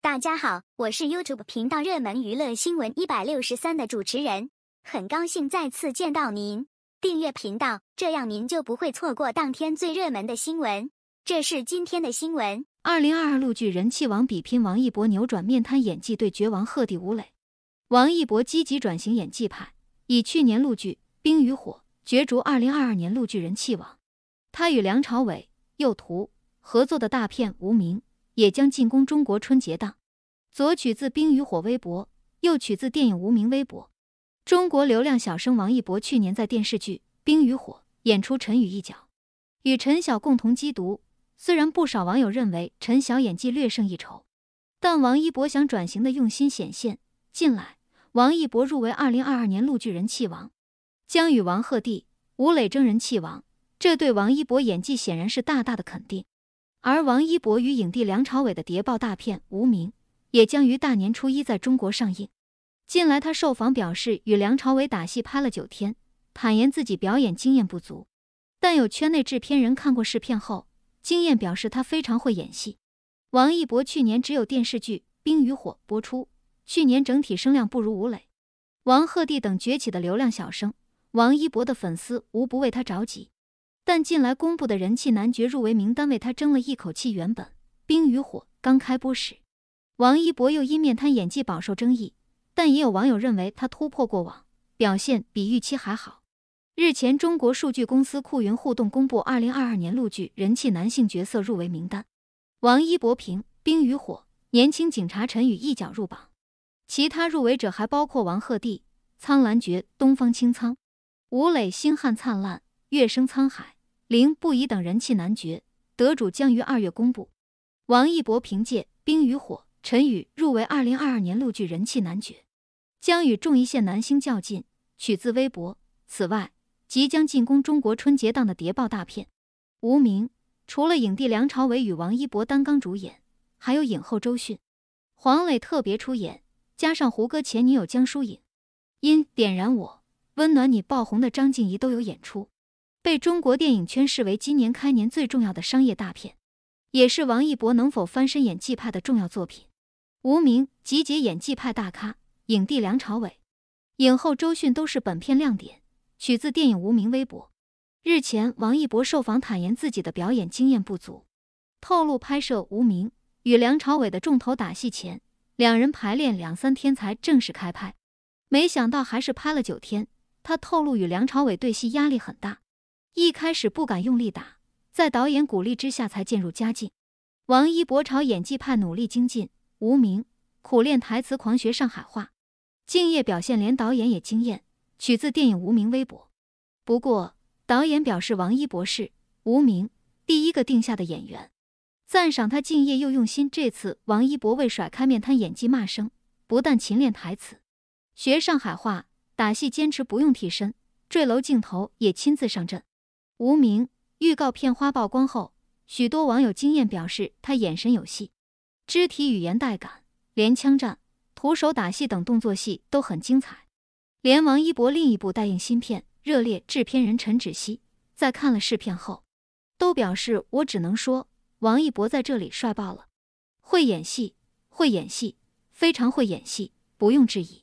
大家好，我是 YouTube 频道热门娱乐新闻一百六十三的主持人，很高兴再次见到您。订阅频道，这样您就不会错过当天最热门的新闻。这是今天的新闻：二零二二陆剧人气王比拼，王一博扭转面瘫演技，对决王鹤棣、吴磊。王一博积极转型演技派，以去年陆剧《冰与火》角逐二零二二年陆剧人气王。他与梁朝伟、右图合作的大片《无名》。也将进攻中国春节档，左取自《冰与火》微博，右取自电影《无名》微博。中国流量小生王一博去年在电视剧《冰与火》演出陈宇一角，与陈晓共同缉毒。虽然不少网友认为陈晓演技略胜一筹，但王一博想转型的用心显现。近来，王一博入围二零二二年陆剧人气王，将与王鹤棣、吴磊争人气王，这对王一博演技显然是大大的肯定。而王一博与影帝梁朝伟的谍报大片《无名》也将于大年初一在中国上映。近来，他受访表示与梁朝伟打戏拍了九天，坦言自己表演经验不足，但有圈内制片人看过试片后，经验表示他非常会演戏。王一博去年只有电视剧《冰与火》播出，去年整体声量不如吴磊、王鹤棣等崛起的流量小生，王一博的粉丝无不为他着急。但近来公布的人气男角入围名单为他争了一口气。原本《冰与火》刚开播时，王一博又因面瘫演技饱受争议，但也有网友认为他突破过往，表现比预期还好。日前，中国数据公司酷云互动公布2022年陆剧人气男性角色入围名单，王一博凭《冰与火》年轻警察陈宇一角入榜，其他入围者还包括王鹤棣、苍兰诀、东方青苍、吴磊、星汉灿烂、月升沧海。凌不疑等人气男爵得主将于二月公布。王一博凭借《冰与火》陈宇入围二零二二年陆剧人气男爵，将与众一线男星较劲。取自微博。此外，即将进攻中国春节档的谍报大片《无名》，除了影帝梁朝伟与王一博担纲主演，还有影后周迅、黄磊特别出演，加上胡歌前女友江疏影，因点燃我温暖你爆红的张婧仪都有演出。被中国电影圈视为今年开年最重要的商业大片，也是王一博能否翻身演技派的重要作品。无名集结演技派大咖，影帝梁朝伟、影后周迅都是本片亮点。取自电影《无名》微博。日前，王一博受访坦言自己的表演经验不足，透露拍摄《无名》与梁朝伟的重头打戏前，两人排练两三天才正式开拍，没想到还是拍了九天。他透露与梁朝伟对戏压力很大。一开始不敢用力打，在导演鼓励之下才渐入佳境。王一博朝演技派努力精进，无名苦练台词，狂学上海话，敬业表现连导演也惊艳。取自电影《无名》微博。不过导演表示，王一博是无名第一个定下的演员，赞赏他敬业又用心。这次王一博为甩开面瘫演技骂声，不但勤练台词，学上海话，打戏坚持不用替身，坠楼镜头也亲自上阵。《无名》预告片花曝光后，许多网友惊艳表示他眼神有戏，肢体语言带感，连枪战、徒手打戏等动作戏都很精彩。连王一博另一部待映新片《热烈》制片人陈芷希在看了试片后，都表示：“我只能说，王一博在这里帅爆了，会演戏，会演戏，非常会演戏，不用质疑。”